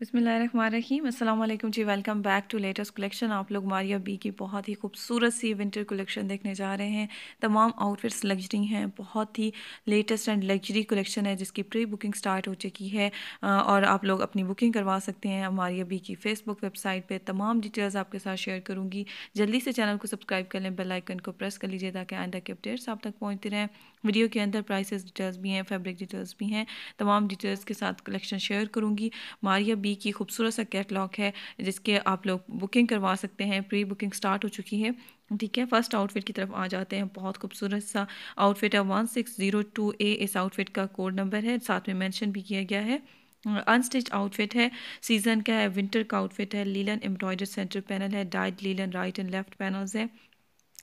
बसमीम अल्लाम जी welcome back to latest collection आप लोग मारिया बी की बहुत ही खूबसूरत सी विंटर कलेक्शन देखने जा रहे हैं तमाम आउटफिट्स लग्जरी हैं बहुत ही लेटेस्ट एंड लग्जरी कलेक्शन है जिसकी प्री बुकिंग स्टार्ट हो चुकी है और आप लोग अपनी बुकिंग करवा सकते हैं मारिया बी की फेसबुक वेबसाइट पर तमाम डिटेल्स आपके साथ शेयर करूँगी जल्दी से चैनल को सब्सक्राइब कर लें बेलाइकन को प्रेस कर लीजिए ताकि आइंदा के अपडेट्स आप तक पहुँचते रहें वीडियो के अंदर प्राइसेस डिटेल्स भी हैं फैब्रिक डिटेल्स भी हैं तमाम डिटेल्स के साथ कलेक्शन शेयर करूँगी मारिया बी की खूबसूरत सा कैटलॉग है जिसके आप लोग बुकिंग करवा सकते हैं प्री बुकिंग स्टार्ट हो चुकी है ठीक है फर्स्ट आउटफिट की तरफ आ जाते हैं बहुत खूबसूरत सा आउटफिट है one six zero two A इस आउटफिट का कोड नंबर है साथ में मेंशन भी किया गया है अनस्टिच आउटफिट है सीज़न का है विंटर का आउटफिट है लीलन एम्ब्रॉयडर सेंटर पैनल है dyed linen right and left panels है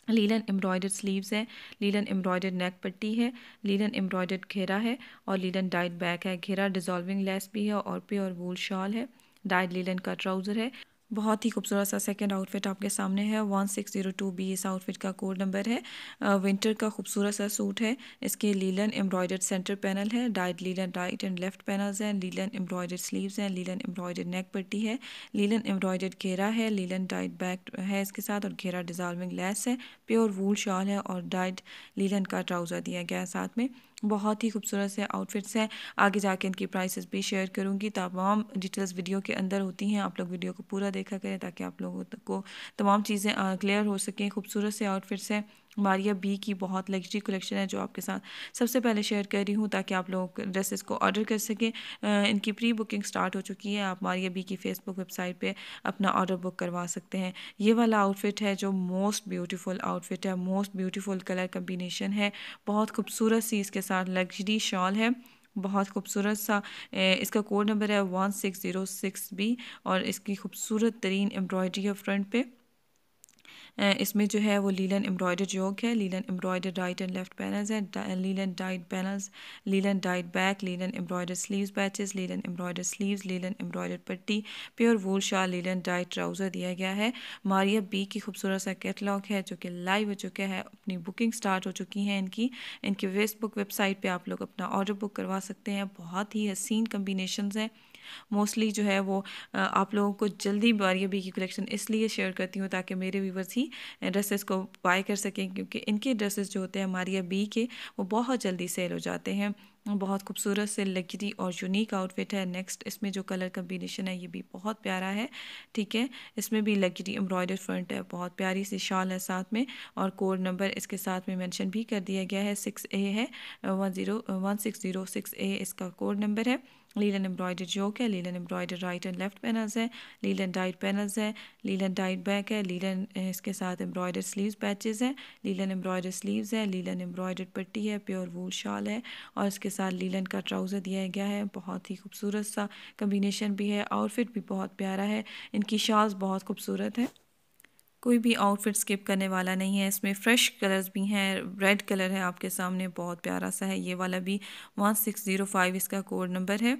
लीलन एम्ब्रॉयडर्ड स्लीव्स है लीलन एम्ब्रॉयडर्ड नेक पट्टी है लीलन एम्ब्रॉयडर्ड घेरा है और लीलन डाइड बैक है घेरा डिजॉल्विंग लेस भी है और प्योर वूल शॉल है डाइड लीलन का ट्राउज़र है बहुत ही खूबसूरत सा सेकंड आउटफिट आपके सामने है one six zero two B इस आउटफिट का कोड नंबर है विंटर का खूबसूरत सा सूट है इसके लीलन एम्ब्रॉयडर्ड सेंटर पैनल है dyed linen right and left panels हैं लीलन एम्ब्रॉयडर्ड स्लीव्स हैं लीलन एम्ब्रॉयडर्ड नेक पट्टी है लीलन एम्ब्रॉयडर्ड घेरा है लीलन डाइट बैक है इसके साथ और घेरा डिजॉल्विंग लेस है प्योर वूल शॉल है और डाइट लीलन का ट्राउज़र दिया गया है साथ में बहुत ही खूबसूरत से आउटफिट्स हैं आगे जाके इनकी प्राइसेस भी शेयर करूँगी तमाम डिटेल्स वीडियो के अंदर होती हैं आप लोग वीडियो को पूरा देखा करें ताकि आप लोगों को तमाम चीज़ें क्लियर हो सकें खूबसूरत से आउटफिट्स हैं मारिया बी की बहुत लग्जरी कलेक्शन है जो आपके साथ सबसे पहले शेयर कर रही हूँ ताकि आप लोग ड्रेसेस को ऑर्डर कर सकें इनकी प्री बुकिंग स्टार्ट हो चुकी है आप मारिया बी की फेसबुक वेबसाइट पे अपना ऑर्डर बुक करवा सकते हैं ये वाला आउटफिट है जो मोस्ट ब्यूटीफुल आउटफिट है मोस्ट ब्यूटीफुल कलर कम्बिनेशन है बहुत खूबसूरत सी इसके साथ लग्जरी शॉल है बहुत खूबसूरत सा इसका कोड नंबर है one six zero six B और इसकी खूबसूरत तरीन एम्ब्रॉयडरी है फ्रंट पे Eh, इसमें जो है वो लीलन एम्ब्रॉयडर्ड योग है linen embroidered right and left panels है linen dyed panels linen dyed back linen embroidered sleeves patches linen embroidered sleeves linen embroidered पट्टी pure wool shawl linen dyed trouser दिया गया है मारिया बी की खूबसूरत सा catalogue है जो कि लाइव हो चुका है अपनी बुकिंग स्टार्ट हो चुकी है इनकी इनकी फेसबुक वेबसाइट पर आप लोग अपना ऑर्डर बुक करवा सकते हैं बहुत ही हसीन कम्बिनेशन हैं मोस्टली जो है वो आप लोगों को जल्दी बारिया बी की कलेक्शन इसलिए शेयर करती हूँ ताकि मेरे व्यूवर्स ही ड्रेसेस को बाय कर सकें क्योंकि इनके ड्रेसेस जो होते हैं हमारिया बी के वो बहुत जल्दी सेल हो जाते हैं बहुत खूबसूरत से लग्जरी और यूनिक आउटफिट है नेक्स्ट इसमें जो कलर कम्बिनेशन है ये भी बहुत प्यारा है ठीक है इसमें भी लग्जरी एम्ब्रॉयडर फ्रंट है बहुत प्यारी सी शाल है साथ में और कोड नंबर इसके साथ में मेंशन भी कर दिया गया है सिक्स ए है one zero one six zero six A इसका कोड नंबर है लीलन एम्ब्रॉयडर जोक है linen embroider right and left panels है लीलन डाइट पैनल्स है लीलन डाइट बैक है लीलन इसके साथ एम्ब्रॉयडर्ड स्लीव्स पैचेस हैं लीलन एम्ब्रॉयडर स्लीव्स है लीलन एम्ब्रॉयडर पट्टी है प्योर वूल शॉल है और इसके साथ लीलन का ट्राउज़र दिया गया है बहुत ही खूबसूरत सा कम्बिनेशन भी है आउटफिट भी बहुत प्यारा है इनकी शॉल्स बहुत खूबसूरत है कोई भी आउटफिट स्किप करने वाला नहीं है इसमें फ्रेश कलर्स भी हैं रेड कलर है आपके सामने बहुत प्यारा सा है ये वाला भी वन सिक्स ज़ीरो फाइव इसका कोड नंबर है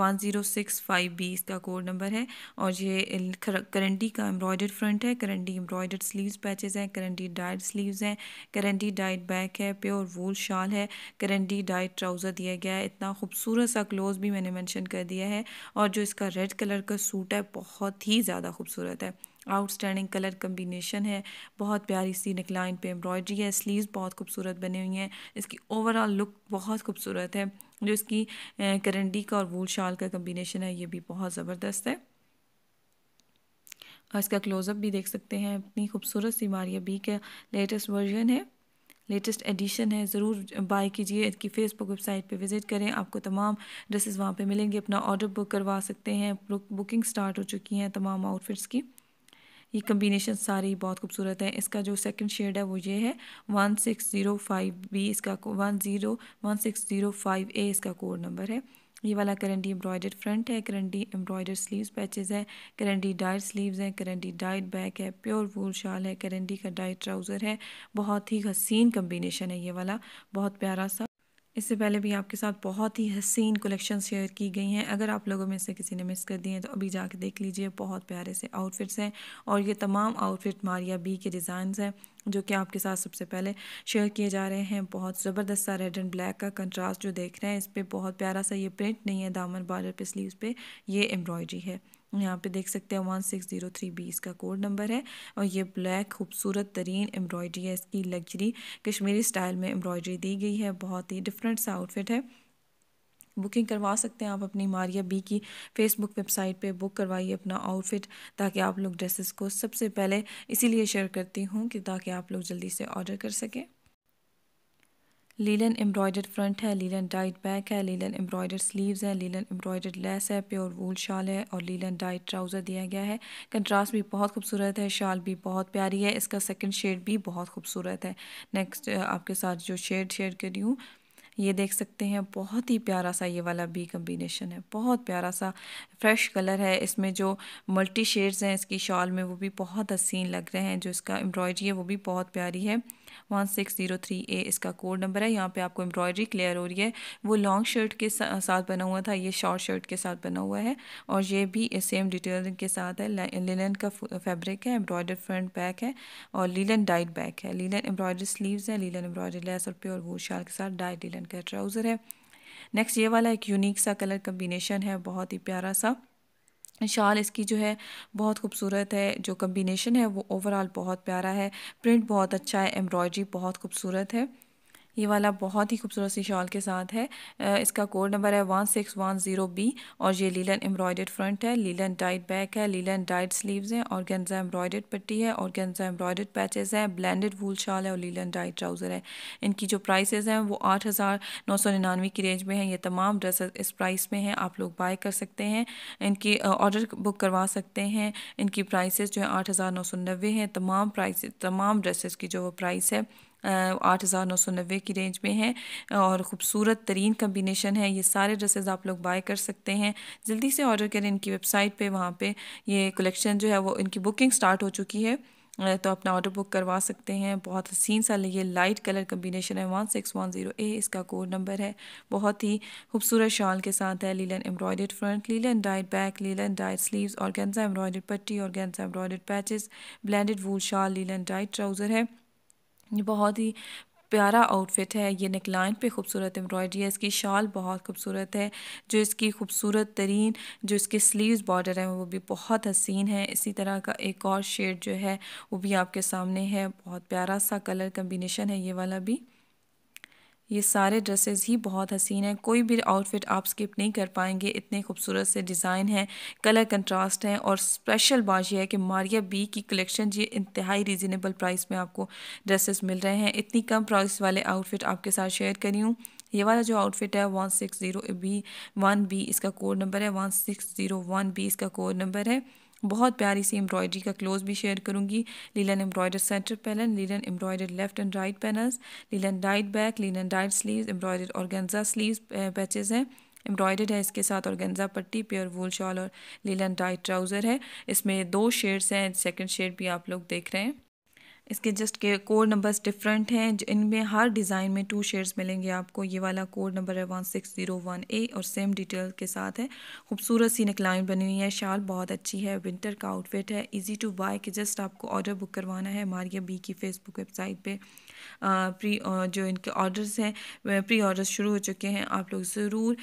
one zero six five B इसका कोड नंबर है और ये करंटी का एम्ब्रॉयडर्ड फ्रंट है करंटी एम्ब्रॉयडर्ड स्लीव्स पैचेस हैं करंटी डाइट स्लीव्स हैं करंटी डाइट बैक है प्योर वूल शाल है करंटी डाइट ट्राउज़र दिया गया है इतना खूबसूरत सा क्लोज भी मैंने मेंशन कर दिया है और जो इसका रेड कलर का सूट है बहुत ही ज़्यादा खूबसूरत है आउटस्टैंडिंग कलर कम्बिनेशन है बहुत प्यारी सी नेकलाइन पे एम्ब्रॉयडरी है स्लीव्स बहुत खूबसूरत बनी हुई हैं इसकी ओवरऑल लुक बहुत खूबसूरत है जो इसकी करंडी का और वूल शाल का कम्बिनेशन है ये भी बहुत ज़बरदस्त है और इसका क्लोज़अप भी देख सकते हैं इतनी खूबसूरत सी मारिया बी का लेटेस्ट वर्जन है लेटेस्ट एडिशन है ज़रूर बाय कीजिए इसकी फेसबुक वेबसाइट पे विज़िट करें आपको तमाम ड्रेसेस वहाँ पे मिलेंगे अपना ऑर्डर बुक करवा सकते हैं बुकिंग स्टार्ट हो चुकी हैं तमाम आउटफिट्स की ये कम्बिनेशन सारी बहुत खूबसूरत है इसका जो सेकंड शेड है वो ये है one six zero five B इसका one zero one six zero five A इसका कोड नंबर है ये वाला करंटी एम्ब्रॉयडर्ड फ्रंट है करंटी एम्ब्रॉयडर्ड स्लीव्स पैचेस है करंटी डाइट स्लीव्स हैं करंटी डाइट बैक है प्योर वूल शाल है करंटी का डाइट ट्राउज़र है बहुत ही हसीन कम्बिनेशन है ये वाला बहुत प्यारा सा इससे पहले भी आपके साथ बहुत ही हसीन कलेक्शन शेयर की गई हैं अगर आप लोगों में से किसी ने मिस कर दिए हैं तो अभी जाके देख लीजिए बहुत प्यारे से आउटफिट्स हैं और ये तमाम आउटफिट मारिया बी के डिज़ाइंस हैं जो कि आपके साथ सबसे पहले शेयर किए जा रहे हैं बहुत ज़बरदस्त सा रेड एंड ब्लैक का कंट्रास्ट जो देख रहे हैं इस पर बहुत प्यारा सा ये प्रिंट नहीं है दामन बॉर्डर पे स्लीव पे ये एम्ब्रॉयडरी है यहाँ पे देख सकते हैं one six zero three B इसका कोड नंबर है और ये ब्लैक खूबसूरत तरीन एम्ब्रॉयडरी है इसकी लग्जरी कश्मीरी स्टाइल में एम्ब्रॉयडरी दी गई है बहुत ही डिफरेंट सा आउटफिट है बुकिंग करवा सकते हैं आप अपनी मारिया बी की फेसबुक वेबसाइट पे बुक करवाइए अपना आउटफिट ताकि आप लोग ड्रेसेस को सबसे पहले इसीलिए शेयर करती हूँ कि ताकि आप लोग जल्दी से ऑर्डर कर सकें लीलन एम्ब्रॉयडर्ड फ्रंट है लीलन डाइट बैक है लीलन एम्ब्रॉयडर्ड स्लीव्स है लीलन एम्ब्रॉयडर्ड लेस है प्योर वूल शाल है और लीलन डाइट ट्राउज़र दिया गया है कंट्रास्ट भी बहुत खूबसूरत है शाल भी बहुत प्यारी है इसका सेकंड शेड भी बहुत खूबसूरत है नेक्स्ट आपके साथ जो शेड शेयर करी हूँ ये देख सकते हैं बहुत ही प्यारा सा ये वाला बी कम्बिनेशन है बहुत प्यारा सा फ्रेश कलर है इसमें जो मल्टी शेड्स हैं इसकी शॉल में वो भी बहुत हसीन लग रहे हैं जो इसका एम्ब्रॉयडरी है वो भी बहुत प्यारी है one six zero three A इसका कोड नंबर है यहाँ पे आपको एम्ब्रॉयडरी क्लियर हो रही है वो लॉन्ग शर्ट के साथ बना हुआ था ये शॉर्ट शर्ट के साथ बना हुआ है और ये भी सेम डिटेल के साथ है लिलन का फैब्रिक है एम्ब्रॉयडर फ्रंट बैक है और लीलन डाइट बैक है लीलन एम्ब्रॉयडरी स्लीवस हैं लीलन एम्ब्रॉयडरी लेस और प्योर वो शाल के साथ डाइट लीलन का ट्राउज़र है नेक्स्ट ये वाला एक यूनिक सा कलर कम्बिनेशन है बहुत ही प्यारा सा शाल इसकी जो है बहुत खूबसूरत है जो कम्बिनेशन है वो ओवरऑल बहुत प्यारा है प्रिंट बहुत अच्छा है एम्ब्रॉयडरी बहुत खूबसूरत है ये वाला बहुत ही खूबसूरत सी शॉल के साथ है इसका कोड नंबर है one six one zero B और ये लीलन एम्ब्रॉयडर्ड फ्रंट है लीलन डाइट बैक है लीलन डाइट स्लीव्स हैं और गेंजा एम्ब्रॉयडर्ड पट्टी है और गेंजा एम्ब्रॉयडर्ड पैचेस हैं ब्लेंडेड वूल शॉल है और लीलन डाइट ट्राउज़र है इनकी जो प्राइसेज हैं वो आठ हज़ार नौ सौ निन्यानवे की रेंज में है ये तमाम ड्रेस इस प्राइस में हैं आप लोग बाय कर सकते हैं इनकी ऑर्डर बुक करवा सकते हैं इनकी प्राइसेज जो है आठ हज़ार नौ सौ नब्बे हैं तमाम प्राइस तमाम ड्रेसेस की जो प्राइस है आठ हज़ार नौ सौ नब्बे की रेंज में है और ख़ूबसूरत तरीन कम्बिनेशन है ये सारे ड्रेसेस आप लोग बाय कर सकते हैं जल्दी से ऑर्डर करें इनकी वेबसाइट पे वहाँ पे ये कलेक्शन जो है वो इनकी बुकिंग स्टार्ट हो चुकी है तो अपना ऑर्डर बुक करवा सकते हैं बहुत हसीन सा ये लाइट कलर कम्बिनेशन है one six one zero A इसका कोड नंबर है बहुत ही खूबसूरत शॉल के साथ है linen embroidered front linen dyed back linen dyed sleeves और गेंजा एम्ब्रॉयडर्ड पट्टी और गेंजा embroidered patches blended wool shawl linen dyed trouser है ये बहुत ही प्यारा आउटफिट है ये नेकलाइन पे खूबसूरत एम्ब्रॉयडरी है इसकी शॉल बहुत खूबसूरत है जो इसकी खूबसूरत तरीन जो इसके स्लीव्स बॉर्डर है वो भी बहुत हसीन है इसी तरह का एक और शेड जो है वो भी आपके सामने है बहुत प्यारा सा कलर कम्बिनेशन है ये वाला भी ये सारे ड्रेसेस ही बहुत हसीन हैं कोई भी आउटफिट आप स्किप नहीं कर पाएंगे इतने खूबसूरत से डिज़ाइन हैं कलर कंट्रास्ट हैं और स्पेशल बात यह है कि मारिया बी की कलेक्शन जी इंतहाई रीज़नेबल प्राइस में आपको ड्रेसेस मिल रहे हैं इतनी कम प्राइस वाले आउटफिट आपके साथ शेयर करी हूँ ये वाला जो आउटफिट है one six zero B one B इसका कोड नंबर है one six zero one B इसका कोड नंबर है बहुत प्यारी सी एम्ब्रॉयडरी का क्लोज भी शेयर करूंगी linen embroider centre panel linen embroidered left and right panels linen dyed back linen dyed sleeves embroidered गेंजा स्लीव पैचेज़ हैं एम्ब्रॉयडर है इसके साथ और गेंजा पट्टी प्योर वूल शॉल और लीलन डाइट ट्राउज़र है इसमें दो शेड्स हैं सेकेंड शेड भी आप लोग देख रहे हैं इसके जस्ट के कोड नंबर्स डिफरेंट हैं इनमें हर डिज़ाइन में टू शेड्स मिलेंगे आपको ये वाला कोड नंबर है one six zero one A और सेम डिटेल के साथ है खूबसूरत सी नेकलाइन बनी हुई है शाल बहुत अच्छी है विंटर का आउटफिट है इजी टू बाय कि जस्ट आपको ऑर्डर बुक करवाना है मारिया बी की फेसबुक वेबसाइट पर प्री जो इनके ऑर्डर्स हैं प्री ऑर्डर्स शुरू हो चुके हैं आप लोग ज़रूर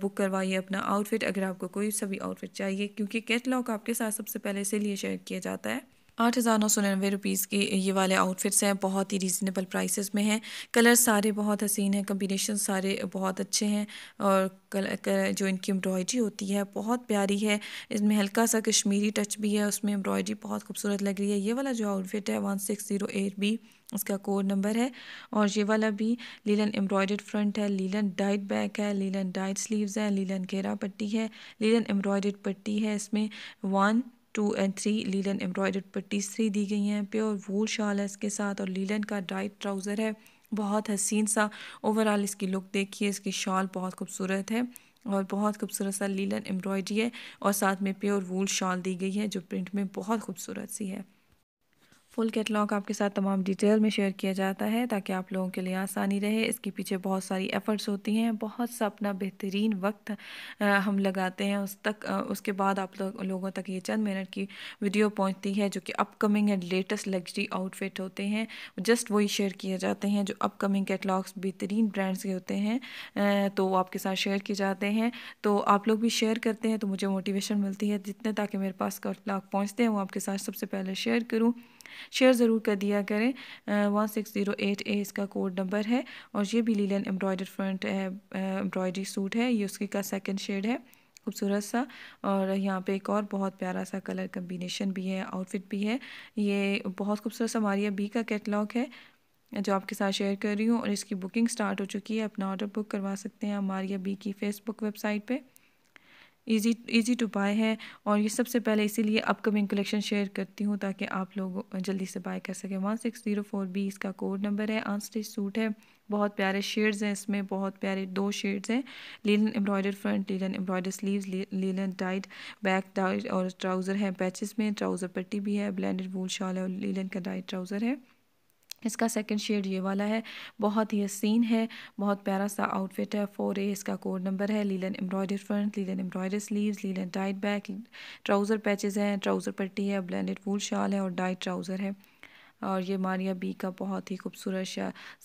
बुक करवाइए अपना आउटफिट अगर आपको कोई सभी आउटफिट चाहिए क्योंकि कैटलॉग आपके साथ सबसे पहले इसीलिए शेयर किया जाता है आठ हज़ार नौ सौ नन्वे रुपीज़ के ये वाले आउटफिट्स हैं बहुत ही रीज़नेबल प्राइसेस में हैं कलर सारे बहुत हसीन हैं कम्बिनेशन सारे बहुत अच्छे हैं और कल, कल जो इनकी एम्ब्रॉयडरी होती है बहुत प्यारी है इसमें हल्का सा कश्मीरी टच भी है उसमें एम्ब्रॉयडरी बहुत खूबसूरत लग रही है ये वाला जो आउटफिट है one six zero eight B उसका कोड नंबर है और ये वाला भी लीलन एम्ब्रॉयडर्ड फ्रंट है लीलन डाइट बैक है लीलन डाइट स्लीव्स है लीलन घेरा पट्टी है लीलन एम्ब्रॉयडर्ड पट्टी है इसमें one two and three linen embroidered पट्टी थ्री दी गई हैं प्योर वूल शॉल है इसके साथ और लीलन का डाइट ट्राउज़र है बहुत हसीन सा ओवरऑल इसकी लुक देखिए इसकी शॉल बहुत खूबसूरत है और बहुत खूबसूरत सा लीलन एम्ब्रॉयडरी है और साथ में प्योर वूल शॉल दी गई है जो प्रिंट में बहुत खूबसूरत सी है फुल कैटलॉग आपके साथ तमाम डिटेल में शेयर किया जाता है ताकि आप लोगों के लिए आसानी रहे इसके पीछे बहुत सारी एफ़र्ट्स होती हैं बहुत सा अपना बेहतरीन वक्त हम लगाते हैं उस तक उसके बाद आप लोग लोगों तक ये चंद मिनट की वीडियो पहुंचती है जो कि upcoming and latest luxury outfit होते हैं जस्ट वही शेयर किए जाते हैं जो अपकमिंग कैटलाग्स बेहतरीन ब्रांड्स के होते हैं तो आपके साथ शेयर किए जाते हैं तो आप लोग भी शेयर करते हैं तो मुझे मोटिवेशन मिलती है जितने ताकि मेरे पास कैटलाग पहुँचते हैं वो आपके साथ सबसे पहले शेयर करूँ शेयर ज़रूर कर दिया करें one six zero eight A इसका कोड नंबर है और ये भी linen embroidered front embroidery suit है ये उसकी का सेकेंड शेड है खूबसूरत सा और यहाँ पे एक और बहुत प्यारा सा कलर कम्बिनेशन भी है आउटफिट भी है ये बहुत खूबसूरत सा मारिया बी का कैटलॉग है जो आपके साथ शेयर कर रही हूँ और इसकी बुकिंग स्टार्ट हो चुकी है अपना ऑर्डर बुक करवा सकते हैं हमारिया बी की फेसबुक वेबसाइट पे ईजी ईजी टू बाय है और ये सबसे पहले इसीलिए अपकमिंग कलेक्शन शेयर करती हूँ ताकि आप लोग जल्दी से बाय कर सकें one six zero four B इसका कोड नंबर है अनस्टिच सूट है बहुत प्यारे शेड्स हैं इसमें बहुत प्यारे दो शेड्स हैं linen embroidered front linen embroider sleeves linen dyed back dyed और ट्राउज़र है पैचेस में ट्राउज़र पट्टी भी है ब्लेंडेड वूल शॉल है और लीलन का टाइट ट्राउज़र है इसका सेकंड शेड ये वाला है बहुत ही हसीन है बहुत प्यारा सा आउटफिट है फोर ए इसका कोड नंबर है linen embroidered front linen embroider sleeves linen dyed back trouser patches हैं ट्राउज़र पट्टी है ब्लेंडेड फूल शाल है और डाइट ट्राउज़र है और ये मारिया बी का बहुत ही खूबसूरत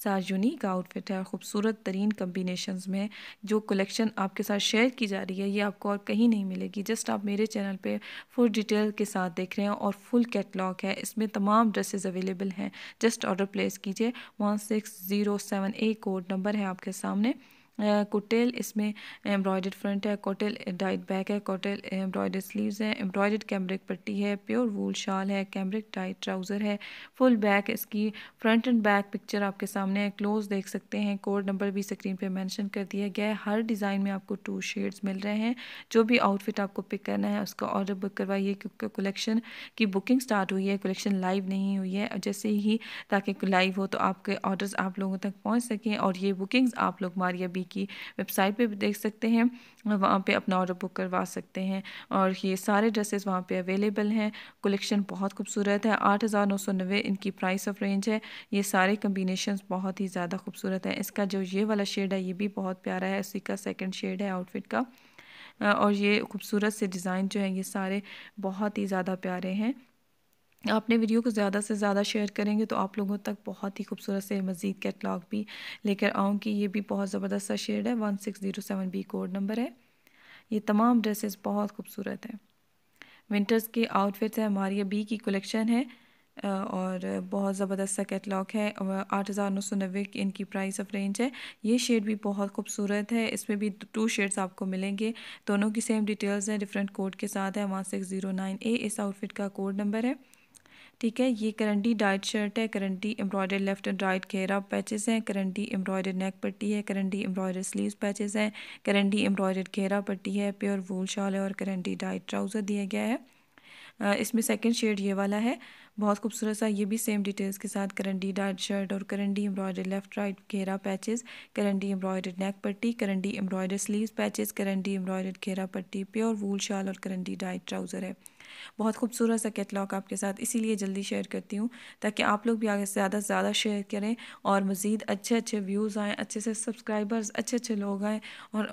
सा यूनिक आउटफिट है और ख़ूबसूरत तरीन कम्बिनेशन में जो कलेक्शन आपके साथ शेयर की जा रही है ये आपको और कहीं नहीं मिलेगी जस्ट आप मेरे चैनल पर फुल डिटेल के साथ देख रहे हैं और फुल कैटलॉग है इसमें तमाम ड्रेसेस अवेलेबल हैं जस्ट ऑर्डर प्लेस कीजिए one six zero seven A code number है आपके सामने कोटेल इसमें एम्ब्रॉयड फ्रंट है कोटेल डाइट बैक है कोटेल एम्ब्रॉयड स्लीव्स है एम्ब्रॉयड कैमरिक पट्टी है प्योर वूल शाल है कैमरिक टाइट ट्राउज़र है फुल बैक इसकी फ्रंट एंड बैक पिक्चर आपके सामने है क्लोज देख सकते हैं कोड नंबर भी स्क्रीन पर मैंशन कर दिया गया है हर डिज़ाइन में आपको टू शेड्स मिल रहे हैं जो भी आउटफिट आपको पिक करना है उसका ऑर्डर बुक करवाइए क्योंकि कलेक्शन की बुकिंग स्टार्ट हुई है कलेक्शन लाइव नहीं हुई है जैसे ही ताकि लाइव हो तो आपके ऑर्डर्स आप लोगों तक पहुँच सकें और ये बुकिंग्स आप लोग मारिया बी की वेबसाइट पे भी देख सकते हैं वहाँ पे अपना ऑर्डर बुक करवा सकते हैं और ये सारे ड्रेसेस वहाँ पे अवेलेबल हैं कलेक्शन बहुत खूबसूरत है आठ हज़ार नौ सौ नबे इनकी प्राइस ऑफ रेंज है ये सारे कम्बिनेशन बहुत ही ज़्यादा खूबसूरत है इसका जो ये वाला शेड है ये भी बहुत प्यारा है उसी का सेकेंड शेड है आउटफिट का और ये खूबसूरत से डिज़ाइन जो है ये सारे बहुत ही ज़्यादा प्यारे हैं आपने वीडियो को ज़्यादा से ज़्यादा शेयर करेंगे तो आप लोगों तक बहुत ही खूबसूरत से मज़ीद कैटलाग भी लेकर आऊँगी ये भी बहुत ज़बरदस्त सा शेड है one six zero seven B code number है ये तमाम ड्रेसेस बहुत खूबसूरत हैं विंटर्स के आउटफिट्स हैं हमारी बी की कलेक्शन है और बहुत ज़बरदस्त सा कैटलाग है आठ हज़ार नौ सौ नब्बे की इनकी प्राइस ऑफ रेंज है ये शेड भी बहुत खूबसूरत है इसमें भी टू शेड्स आपको मिलेंगे दोनों की सेम डिटेल्स हैं डिफरेंट कोड के साथ है one six zero nine A इस आउटफिट का कोड नंबर है ठीक है ये करंटी डाइट शर्ट है karandi embroidered left and right घेरा पैचेस हैं करंटी एम्ब्रॉयडर नेक पट्टी है करंटी एम्ब्रॉयडर स्लीव्स पैचेस हैं करंटी एम्ब्रॉयडर घेरा पट्टी है प्योर वूल शॉल है और करंटी डाइट ट्राउज़र दिया गया है इसमें सेकंड शेड ये वाला है बहुत खूबसूरत सा ये भी सेम डिटेल्स के साथ करंडी डार्ट शर्ट और करंडी एम्ब्रॉयडर लेफ्ट राइट घेरा पैचेस करंडी एम्ब्रॉयडर नेक पट्टी karandi embroidered sleeves patches karandi embroidered घेरा पट्टी प्योर वूल शाल और करंडी डाइट ट्राउज़र है बहुत खूबसूरत सा कैटलॉग आपके साथ इसीलिए जल्दी शेयर करती हूँ ताकि आप लोग भी आगे से ज़्यादा से ज़्यादा शेयर करें और मज़ीद अच्छे अच्छे व्यूज़ आएँ अच्छे से सब्सक्राइबर्स अच्छे अच्छे लोग आएँ और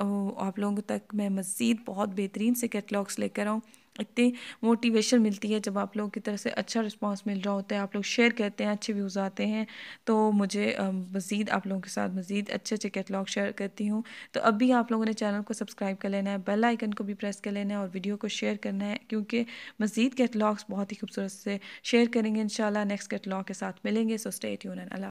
आप लोगों तक मैं मज़ीद बहुत बेहतरीन से कैटलॉग्स लेकर आऊँ इतनी मोटिवेशन मिलती है जब आप लोगों की तरफ से अच्छा रिस्पांस मिल रहा होता है आप लोग शेयर करते हैं अच्छे व्यूज़ आते हैं तो मुझे मज़ीद आप लोगों के साथ मज़ीद अच्छे अच्छे कैटलॉग शेयर करती हूँ तो अभी आप लोगों ने चैनल को सब्सक्राइब कर लेना है बेल आइकन को भी प्रेस कर लेना है और वीडियो को शेयर करना है क्योंकि मज़ीद कैटलॉग्स बहुत ही खूबसूरत से शेयर करेंगे इन नेक्स्ट कैटलॉग के साथ मिलेंगे सो स्टे ट्यून